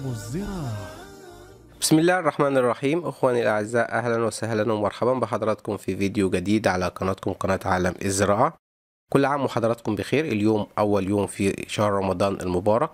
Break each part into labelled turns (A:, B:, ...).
A: عالم الزراعة بسم الله الرحمن الرحيم اخواني الاعزاء اهلا وسهلا ومرحبا بحضراتكم في فيديو جديد على قناتكم قناة عالم الزراعة كل عام وحضراتكم بخير اليوم اول يوم في شهر رمضان المبارك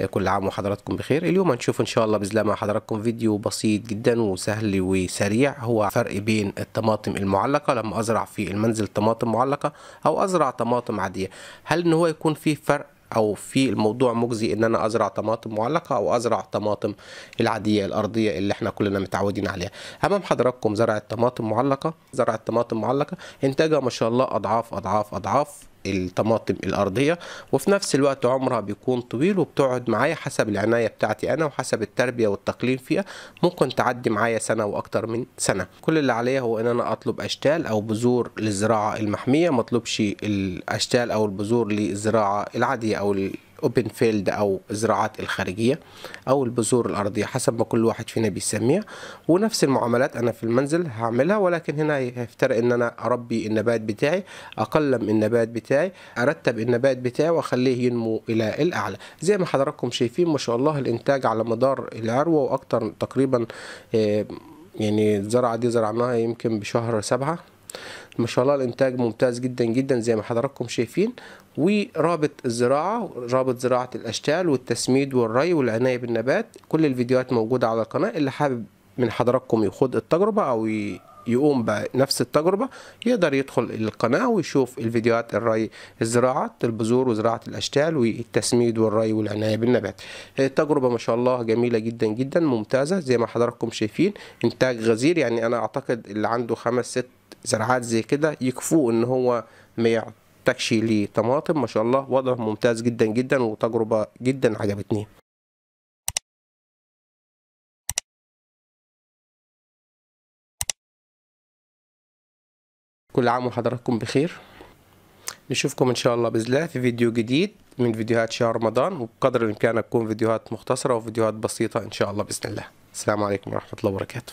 A: آه، كل عام وحضراتكم بخير اليوم هنشوف ان شاء الله باذن الله مع حضراتكم فيديو بسيط جدا وسهل وسريع هو فرق بين الطماطم المعلقه لما ازرع في المنزل طماطم معلقه او ازرع طماطم عاديه هل ان هو يكون فيه فرق او في الموضوع مجزي ان انا ازرع طماطم معلقه او ازرع طماطم العاديه الارضيه اللي احنا كلنا متعودين عليها امام حضراتكم زرع الطماطم معلقه زرع الطماطم معلقه انتاجها ما شاء الله اضعاف اضعاف اضعاف الطماطم الأرضية وفي نفس الوقت عمرها بيكون طويل وبتقعد معايا حسب العناية بتاعتي أنا وحسب التربية والتقليم فيها ممكن تعدي معايا سنة وأكتر من سنة كل اللي عليا هو إن أنا أطلب أشتال أو بذور للزراعة المحمية مطلبش الأشتال أو البذور للزراعة العادية أو اوبن فيلد او الزراعات الخارجيه او البذور الارضيه حسب ما كل واحد فينا بيسميها ونفس المعاملات انا في المنزل هعملها ولكن هنا هيفترق ان انا اربي النبات بتاعي اقلم النبات بتاعي ارتب النبات بتاعي واخليه ينمو الى الاعلى زي ما حضراتكم شايفين ما شاء الله الانتاج على مدار العروه واكتر تقريبا آه، يعني الزرعه دي زرعناها يمكن بشهر سبعة ما شاء الله الانتاج ممتاز جدا جدا زي ما حضراتكم شايفين ورابط الزراعه رابط زراعه الاشتال والتسميد والري والعنايه بالنبات كل الفيديوهات موجوده على القناه اللي حابب من حضراتكم يخوض التجربه او يقوم بنفس التجربة يقدر يدخل القناة ويشوف الفيديوهات الري الزراعة البذور وزراعة الأشتال والتسميد والري والعناية بالنبات التجربة ما شاء الله جميلة جدا جدا ممتازة زي ما حضراتكم شايفين إنتاج غزير يعني أنا أعتقد اللي عنده خمس ست زراعات زي كده يكفوه ان هو ما يعتكش لطماطم طماطم ما شاء الله وضع ممتاز جدا جدا وتجربة جدا عجبتني كل عام وحضراتكم بخير نشوفكم ان شاء الله باذن الله في فيديو جديد من فيديوهات شهر رمضان وبقدر الامكان تكون فيديوهات مختصره وفيديوهات بسيطه ان شاء الله باذن الله السلام عليكم ورحمه الله وبركاته